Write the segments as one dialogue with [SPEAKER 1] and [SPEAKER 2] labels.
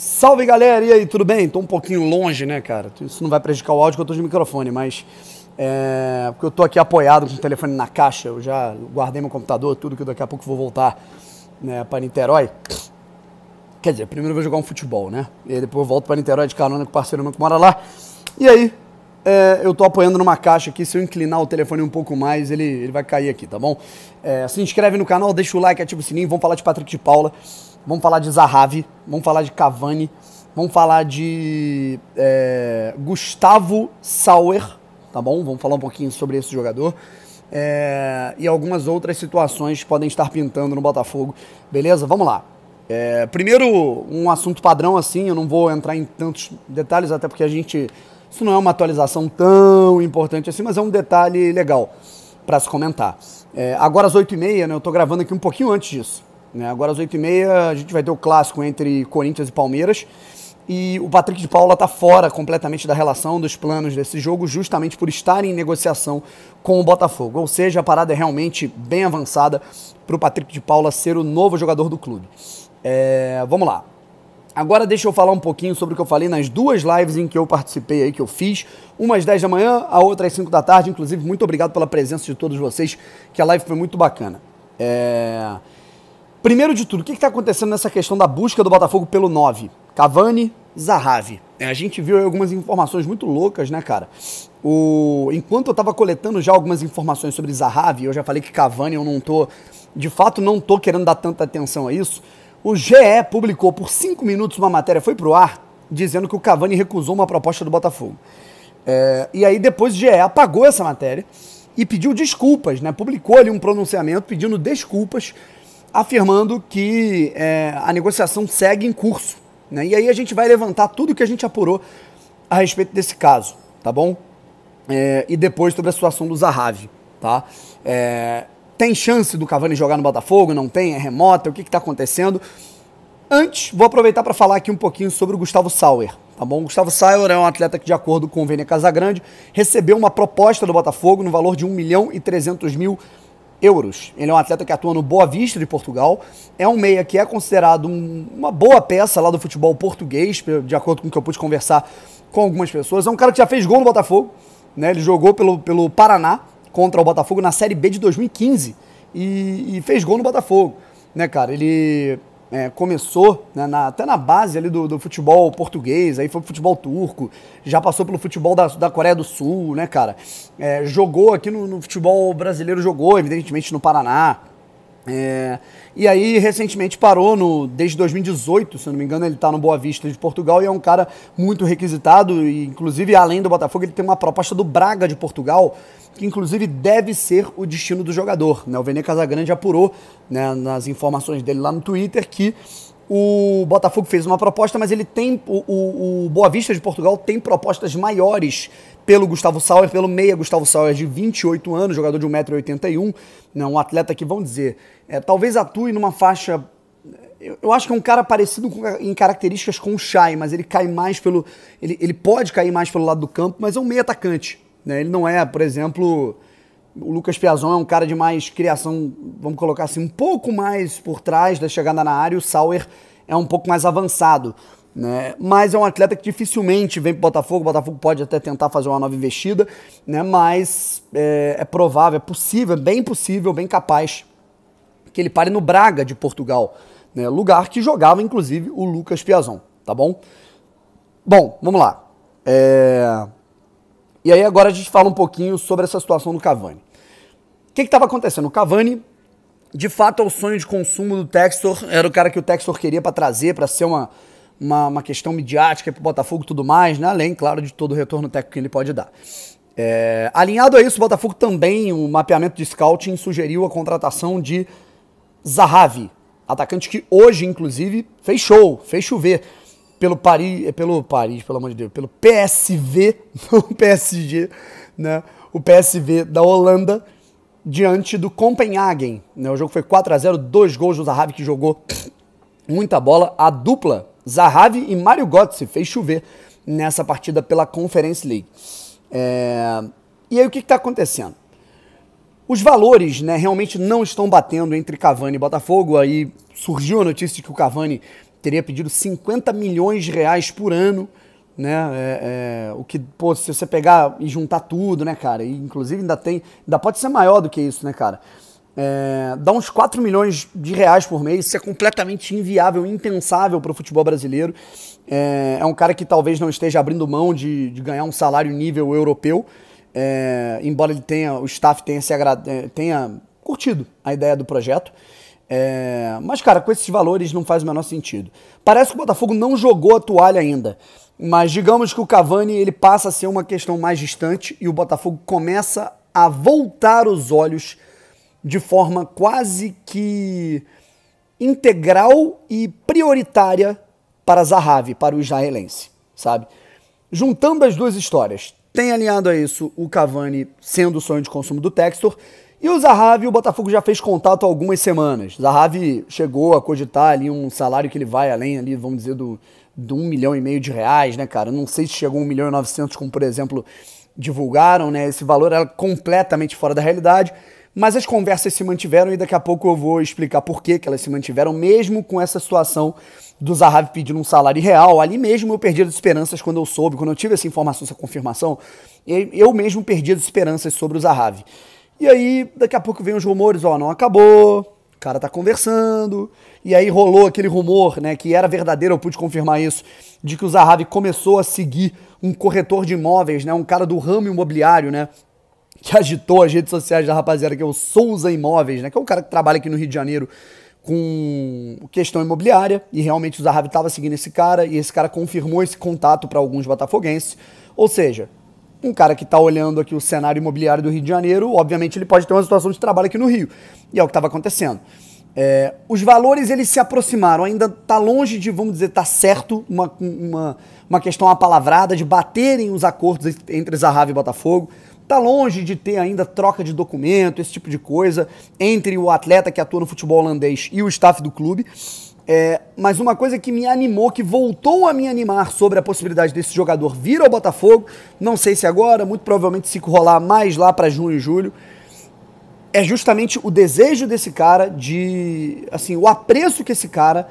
[SPEAKER 1] Salve galera, e aí, tudo bem? Tô um pouquinho longe, né, cara? Isso não vai prejudicar o áudio que eu tô de microfone, mas. É, porque eu tô aqui apoiado com o telefone na caixa, eu já guardei meu computador, tudo que daqui a pouco vou voltar né, para Niterói. Quer dizer, primeiro eu vou jogar um futebol, né? E aí depois eu volto para Niterói de carona com o parceiro meu que mora lá. E aí, é, eu tô apoiando numa caixa aqui, se eu inclinar o telefone um pouco mais, ele, ele vai cair aqui, tá bom? É, se inscreve no canal, deixa o like, ativa o sininho, vamos falar de Patrick de Paula vamos falar de Zahavi, vamos falar de Cavani, vamos falar de é, Gustavo Sauer, tá bom? Vamos falar um pouquinho sobre esse jogador. É, e algumas outras situações podem estar pintando no Botafogo, beleza? Vamos lá. É, primeiro, um assunto padrão assim, eu não vou entrar em tantos detalhes, até porque a gente. Isso não é uma atualização tão importante assim, mas é um detalhe legal para se comentar. É, agora às 8h30, né, eu estou gravando aqui um pouquinho antes disso. Né? Agora às 8h30 a gente vai ter o clássico entre Corinthians e Palmeiras. E o Patrick de Paula está fora completamente da relação dos planos desse jogo, justamente por estar em negociação com o Botafogo. Ou seja, a parada é realmente bem avançada para o Patrick de Paula ser o novo jogador do clube. É, vamos lá. Agora deixa eu falar um pouquinho sobre o que eu falei nas duas lives em que eu participei aí, que eu fiz. Uma às 10 da manhã, a outra às 5 da tarde. Inclusive, muito obrigado pela presença de todos vocês, que a live foi muito bacana. É... Primeiro de tudo, o que está acontecendo nessa questão da busca do Botafogo pelo 9? Cavani, Zahavi. É, a gente viu algumas informações muito loucas, né, cara? O... Enquanto eu estava coletando já algumas informações sobre Zahavi, eu já falei que Cavani eu não tô. De fato, não tô querendo dar tanta atenção a isso. O GE publicou por cinco minutos uma matéria, foi pro ar, dizendo que o Cavani recusou uma proposta do Botafogo. É... E aí depois o GE apagou essa matéria e pediu desculpas, né? Publicou ali um pronunciamento pedindo desculpas afirmando que é, a negociação segue em curso. Né? E aí a gente vai levantar tudo que a gente apurou a respeito desse caso, tá bom? É, e depois sobre a situação do Zahavi, tá? É, tem chance do Cavani jogar no Botafogo? Não tem? É remota? O que está acontecendo? Antes, vou aproveitar para falar aqui um pouquinho sobre o Gustavo Sauer, tá bom? O Gustavo Sauer é um atleta que, de acordo com o Vênia Casagrande, recebeu uma proposta do Botafogo no valor de 1 milhão e 300 mil reais euros. Ele é um atleta que atua no Boa Vista de Portugal, é um meia que é considerado um, uma boa peça lá do futebol português, de acordo com o que eu pude conversar com algumas pessoas. É um cara que já fez gol no Botafogo, né? Ele jogou pelo, pelo Paraná contra o Botafogo na Série B de 2015 e, e fez gol no Botafogo, né, cara? Ele é, começou né, na, até na base ali do, do, futebol português, aí foi pro futebol turco, já passou pelo futebol da, da Coreia do Sul, né, cara? É, jogou aqui no, no, futebol brasileiro, jogou, evidentemente, no Paraná, é, e aí, recentemente parou, no, desde 2018, se eu não me engano, ele está no Boa Vista de Portugal e é um cara muito requisitado. E, inclusive, além do Botafogo, ele tem uma proposta do Braga de Portugal, que inclusive deve ser o destino do jogador. Né? O Vene Casagrande apurou né, nas informações dele lá no Twitter que o Botafogo fez uma proposta, mas ele tem. O, o, o Boa Vista de Portugal tem propostas maiores pelo Gustavo Sauer, pelo meia Gustavo Sauer de 28 anos, jogador de 1,81m, né, um atleta que, vão dizer, é, talvez atue numa faixa. Eu, eu, acho que é um cara parecido com, em características com o Shai, mas ele cai mais pelo. Ele, ele pode cair mais pelo lado do campo, mas é um meio atacante. Né? Ele não é, por exemplo. O Lucas Piazon é um cara de mais criação, vamos colocar assim, um pouco mais por trás da chegada na área, e o Sauer é um pouco mais avançado. Né? Mas é um atleta que dificilmente vem para o Botafogo. O Botafogo pode até tentar fazer uma nova investida, né? Mas é, é, provável, é possível, é bem possível, bem capaz que ele pare no Braga de Portugal, né? lugar que jogava inclusive o Lucas Piazon, tá bom? Bom, vamos lá. É... E aí agora a gente fala um pouquinho sobre essa situação do Cavani. O que estava acontecendo? O Cavani, de fato, é o sonho de consumo do Textor, era o cara que o Textor queria para trazer, para ser uma, uma, uma, questão midiática para o Botafogo e tudo mais, né? além, claro, de todo o retorno técnico que ele pode dar. É, alinhado a isso, o Botafogo também, o mapeamento de scouting sugeriu a contratação de Zahavi, atacante que hoje, inclusive, fez show, fez chover pelo Paris, eh, pelo Paris, pelo amor de Deus, pelo PSV, não PSG, né? O PSV da Holanda diante do Copenhagen, né? O jogo foi 4 a 0, dois gols do Zahavi que jogou muita bola, a dupla Zahavi e Mário Götze fez chover nessa partida pela Conference League. É... E aí o que está acontecendo? Os valores né, realmente não estão batendo entre Cavani e Botafogo. Aí surgiu a notícia de que o Cavani teria pedido 50 milhões de reais por ano né? É, é, o que, pô, se você pegar e juntar tudo, né, cara? E, inclusive ainda tem, ainda pode ser maior do que isso, né, cara? É, dá uns 4 milhões de reais por mês, isso é completamente inviável, impensável para o futebol brasileiro. É, é, um cara que talvez não esteja abrindo mão de, de ganhar um salário nível europeu, é, embora ele tenha, o staff tenha, se é, tenha curtido a ideia do projeto. É, mas, cara, com esses valores não faz o menor sentido. Parece que o Botafogo não jogou a toalha ainda. Mas digamos que o Cavani ele passa a ser uma questão mais distante e o Botafogo começa a voltar os olhos de forma quase que integral e prioritária para Zahavi, para o israelense, sabe? Juntando as duas histórias, tem alinhado a isso o Cavani sendo o sonho de consumo do Textor. E o Zahavi, o Botafogo já fez contato há algumas semanas. Zahavi chegou a cogitar ali um salário que ele vai além ali, vamos dizer, do, do 1 um milhão e meio de reais, né, cara? Não sei se chegou a 1 milhão e 900, como, por exemplo, divulgaram, né? Esse valor era é completamente fora da realidade. Mas as conversas se mantiveram e daqui a pouco eu vou explicar por que, elas se mantiveram, mesmo com essa situação do Zahavi pedindo um salário real. Ali mesmo eu perdi as esperanças quando eu soube, quando eu tive essa informação, essa confirmação, eu mesmo perdi as esperanças sobre o Zahavi. E aí, daqui a pouco vem os rumores, ó, não acabou, o cara tá conversando, e aí rolou aquele rumor, né, que era verdadeiro, eu pude confirmar isso, de que o Zahavi começou a seguir um corretor de imóveis, né, um cara do ramo imobiliário, né, que agitou as redes sociais da rapaziada, que é o Souza Imóveis, né? Que é um cara que trabalha aqui no Rio de Janeiro com questão imobiliária e realmente o Zahavi estava seguindo esse cara e esse cara confirmou esse contato para alguns botafoguenses. Ou seja, um cara que está olhando aqui o cenário imobiliário do Rio de Janeiro, obviamente ele pode ter uma situação de trabalho aqui no Rio. E é o que estava acontecendo. É, os valores eles se aproximaram, ainda está longe de, vamos dizer, estar tá certo, uma, uma, uma questão apalavrada, de baterem os acordos entre Zahavi e Botafogo. Está longe de ter ainda troca de documento, esse tipo de coisa, entre o atleta que atua no futebol holandês e o staff do clube. É, mas uma coisa que me animou, que voltou a me animar sobre a possibilidade desse jogador vir ao Botafogo, não sei se agora, muito provavelmente se rolar mais lá para junho e julho, é justamente o desejo desse cara de, assim, o apreço que esse cara,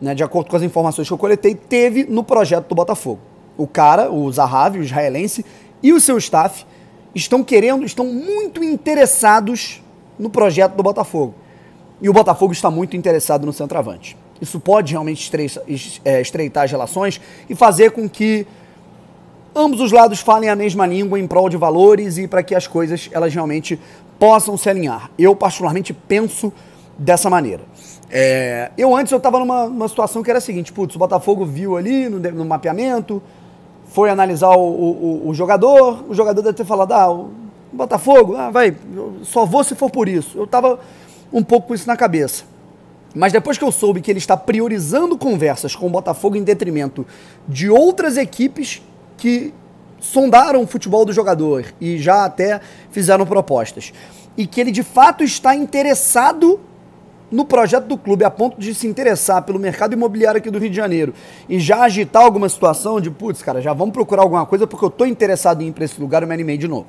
[SPEAKER 1] né, de acordo com as informações que eu coletei, teve no projeto do Botafogo. O cara, o Zahavi, o israelense, e o seu staff estão querendo, estão muito interessados no projeto do Botafogo. E o Botafogo está muito interessado no centroavante. Isso pode realmente é, estreitar as relações e fazer com que ambos os lados falem a mesma língua em prol de valores e para que as coisas elas realmente possam se alinhar. Eu particularmente penso dessa maneira. É, eu antes eu estava numa, numa, situação que era a seguinte, putz, o Botafogo viu ali no, no mapeamento, foi analisar o, o, o jogador, o jogador deve ter falado, ah, o Botafogo, ah, vai, só vou se for por isso. Eu estava um pouco com isso na cabeça. Mas depois que eu soube que ele está priorizando conversas com o Botafogo em detrimento de outras equipes que sondaram o futebol do jogador e já até fizeram propostas, e que ele de fato está interessado no projeto do clube a ponto de se interessar pelo mercado imobiliário aqui do Rio de Janeiro e já agitar alguma situação de, putz, cara, já vamos procurar alguma coisa porque eu tô interessado em ir para esse lugar, e me animei de novo.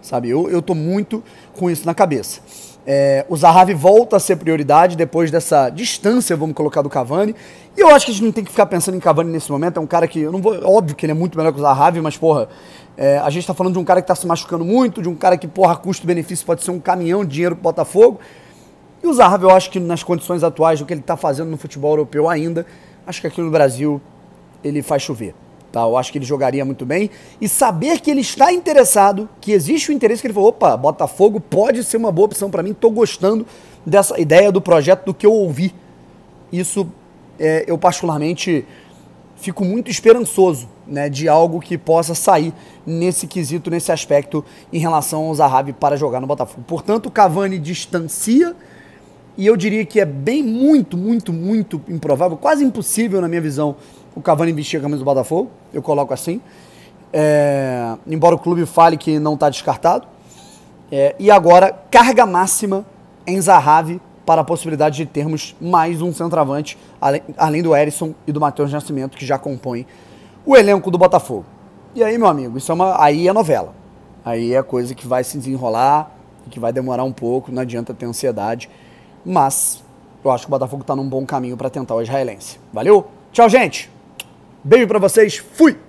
[SPEAKER 1] Sabe, eu, eu tô muito com isso na cabeça. É, o Zahavi volta a ser prioridade depois dessa distância, vamos colocar, do Cavani. E eu acho que a gente não tem que ficar pensando em Cavani nesse momento. É um cara que, eu não vou, óbvio que ele é muito melhor que o Zahavi, mas, porra, é, a gente tá falando de um cara que tá se machucando muito, de um cara que, porra, custo-benefício pode ser um caminhão de dinheiro pro Botafogo. E o Zahavi, eu acho que nas condições atuais do que ele está fazendo no futebol europeu ainda, acho que aqui no Brasil ele faz chover. Tá? Eu acho que ele jogaria muito bem. E saber que ele está interessado, que existe o interesse, que ele falou, opa, Botafogo pode ser uma boa opção para mim, estou gostando dessa ideia do projeto, do que eu ouvi. Isso é, eu particularmente fico muito esperançoso né, de algo que possa sair nesse quesito, nesse aspecto em relação ao Zahavi para jogar no Botafogo. Portanto, o Cavani distancia e eu diria que é bem muito, muito, muito improvável, quase impossível na minha visão, o Cavani vestir a camisa do Botafogo. Eu coloco assim. É, embora o clube fale que não está descartado. É, e agora, carga máxima em Zahavi para a possibilidade de termos mais um centroavante, além, além do Erisson e do Matheus Nascimento, que já compõem o elenco do Botafogo. E aí, meu amigo, isso é uma, aí é novela. Aí é coisa que vai se desenrolar, que vai demorar um pouco, não adianta ter ansiedade mas eu acho que o Botafogo está num bom caminho para tentar o israelense. Valeu? Tchau, gente! Beijo para vocês, fui!